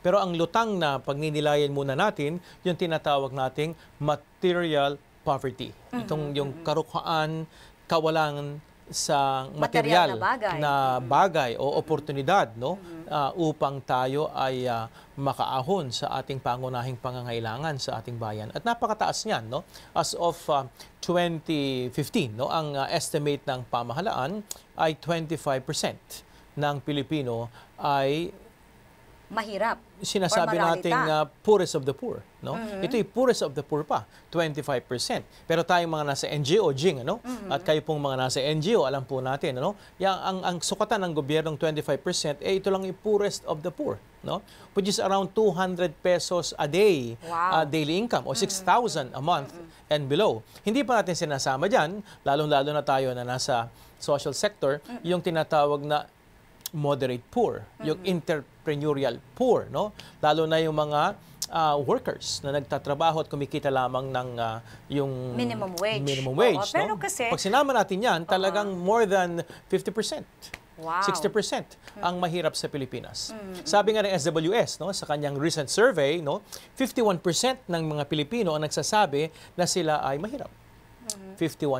Pero ang lutang na pagninilayan muna natin, yung tinatawag nating material poverty. Mm-hmm. Itong yung karukhaan, kawalan sa material, material na bagay, na mm-hmm. bagay o oportunidad no uh, upang tayo ay uh, makaahon sa ating pangunahing pangangailangan sa ating bayan at napakataas niyan no as of uh, ah, 2015 no ang uh, estimate ng pamahalaan ay 25% ng Pilipino ay mahirap. Sinasabi nating uh, poorest of the poor, no? Mm-hmm. Ito ay poorest of the poor pa, 25%. Pero tayong mga nasa NGO, Jing, ano? Mm-hmm. At kayo pong mga nasa NGO, alam po natin, ano? Yang ang ang sukatan ng gobyernong 25%, eh ito lang yung poorest of the poor, no? Which is around 200 pesos a day wow. uh, daily income or 6,000 mm-hmm. a month mm-hmm. and below. Hindi pa natin sinasama diyan, lalong-lalo na tayo na nasa social sector, mm-hmm. yung tinatawag na moderate poor, mm-hmm. yung entrepreneurial poor, no? Lalo na yung mga uh, workers na nagtatrabaho at kumikita lamang ng uh, yung minimum wage. Minimum wage, Oo, no? Pero kasi pag sinama natin 'yan, talagang uh-huh. more than 50%. Wow. 60% mm. ang mahirap sa Pilipinas. Mm-hmm. Sabi nga ng SWS no, sa kanyang recent survey, no, 51% ng mga Pilipino ang nagsasabi na sila ay mahirap. Mm-hmm. 51%.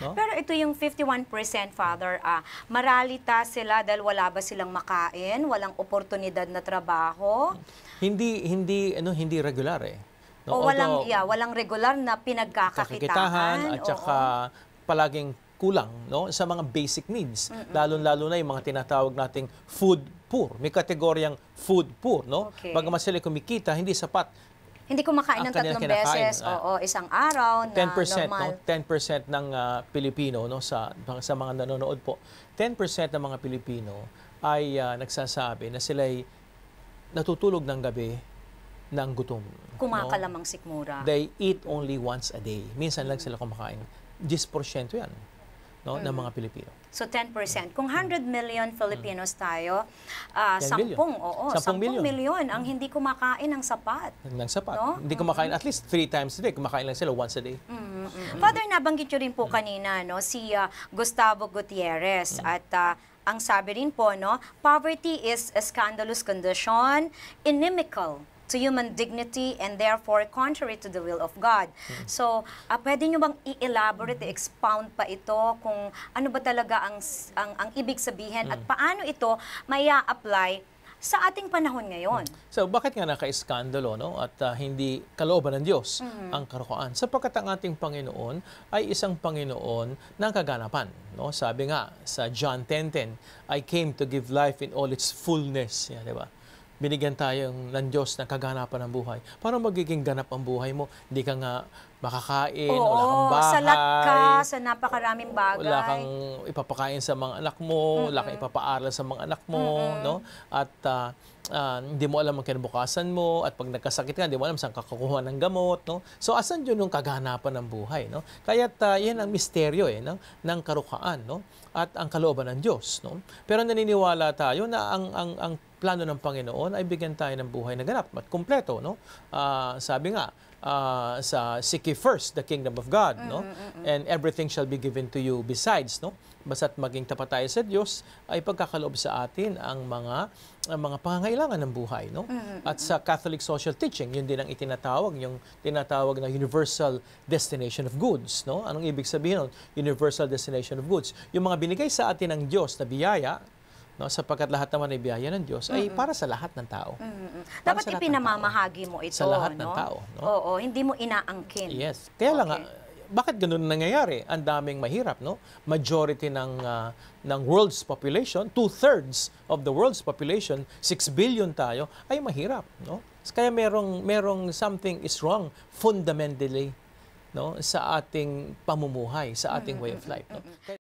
No? Pero ito yung 51%, Father, ah, maralita sila dahil wala ba silang makain, walang oportunidad na trabaho. Hindi hindi ano hindi regular eh. No, o walang, although, yeah, walang regular na pinagkakakitahan. At saka oo. palaging kulang no sa mga basic needs mm -mm. lalo-lalo na yung mga tinatawag nating food poor may kategoryang food poor no okay. bagaman sila kumikita hindi sapat hindi kumakain ng tatlong beses. Uh, Oo, isang araw 10%, na normal. No? 10% ng uh, Pilipino no sa sa mga nanonood po, 10% ng mga Pilipino ay uh, nagsasabi na sila ay natutulog ng gabi ng gutom. Kumakalamang no? sikmura. They eat only once a day. Minsan lang sila kumakain. 10% yan no, ng mm-hmm. mga Pilipino. So 10%. Kung 100 million mm-hmm. Filipinos tayo, uh, 10 10, 10, million. million ang hindi kumakain ng sapat. Ng sapat. No? Hindi kumakain mm-hmm. at least 3 times a day. Kumakain lang sila once a day. Mm. -hmm. Father, nabanggit nyo rin po kanina no, si uh, Gustavo Gutierrez mm. at uh, ang sabi rin po, no, poverty is a scandalous condition, inimical to human dignity and therefore contrary to the will of God. Mm -hmm. So, uh, pwede nyo bang i-elaborate, i-expound pa ito kung ano ba talaga ang, ang, ang ibig sabihin mm -hmm. at paano ito may apply sa ating panahon ngayon. Mm. So, bakit nga naka-iskandalo no? at uh, hindi kalooban ng Diyos mm-hmm. ang karukuan? Sapagkat ang ating Panginoon ay isang Panginoon ng kaganapan. No? Sabi nga sa John 10.10, I came to give life in all its fullness. Yeah, di ba? binigyan tayong ng Diyos ng kaganapan ng buhay. Para magiging ganap ang buhay mo, hindi ka nga makakain, Oo, wala kang bahay. sa ka, sa napakaraming bagay. Wala kang ipapakain sa mga anak mo, mm-hmm. wala kang ipapaaral sa mga anak mo, mm-hmm. no? At uh, uh, hindi mo alam ang kinabukasan mo at pag nagkasakit ka, hindi mo alam saan kakakuha ng gamot. No? So, asan yun yung kaganapan ng buhay? No? Kaya uh, ah, yan ang misteryo eh, ng, ng karukaan no? at ang kalooban ng Diyos. No? Pero naniniwala tayo na ang, ang, ang plano ng Panginoon ay bigyan tayo ng buhay na ganap at kumpleto. No? Uh, sabi nga, uh, sa seek first the kingdom of God, no? Mm, mm, mm, And everything shall be given to you besides, no? Basta't maging tapat tayo sa Diyos, ay pagkakaloob sa atin ang mga ang mga pangangailangan ng buhay, no? At sa Catholic social teaching, yun din ang itinatawag, yung tinatawag na universal destination of goods, no? Anong ibig sabihin nun? Universal destination of goods. Yung mga binigay sa atin ng Diyos na biyaya, no sapagkat lahat naman ay biyaya ng Diyos mm-hmm. ay para sa lahat ng tao. Mm-hmm. Dapat ipinamamahagi mo ito sa lahat no? ng tao, no? Oo, hindi mo inaangkin. Yes. Kaya okay. lang ah, bakit ganun nangyayari? Ang daming mahirap, no? Majority ng uh, ng world's population, two-thirds of the world's population, 6 billion tayo, ay mahirap, no? Kaya merong merong something is wrong fundamentally no sa ating pamumuhay, sa ating way of life, no?